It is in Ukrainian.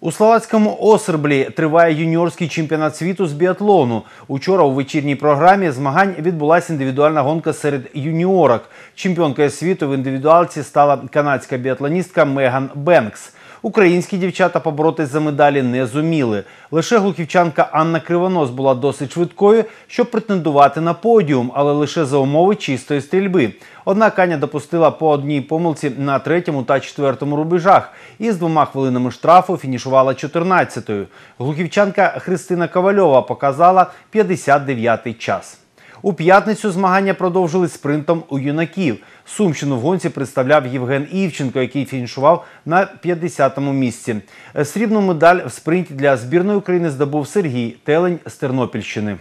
У Словацькому осерблі триває юніорський чемпіонат світу з біатлону. Учора у вечірній програмі змагань відбулася індивідуальна гонка серед юніорок. Чемпіонкою світу в індивідуалці стала канадська біатлоністка Меган Бенкс. Українські дівчата поборотись за медалі не зуміли. Лише глухівчанка Анна Кривонос була досить швидкою, щоб претендувати на подіум, але лише за умови чистої стрільби. Однак Аня допустила по одній помилці на третьому та четвертому рубежах і з двома хвилинами штрафу фінішувала 14-ю. Глухівчанка Христина Ковальова показала 59-й час. У п'ятницю змагання продовжили спринтом у юнаків. Сумщину в гонці представляв Євген Івченко, який фінішував на 50-му місці. Срібну медаль в спринті для збірної України здобув Сергій Телень з Тернопільщини.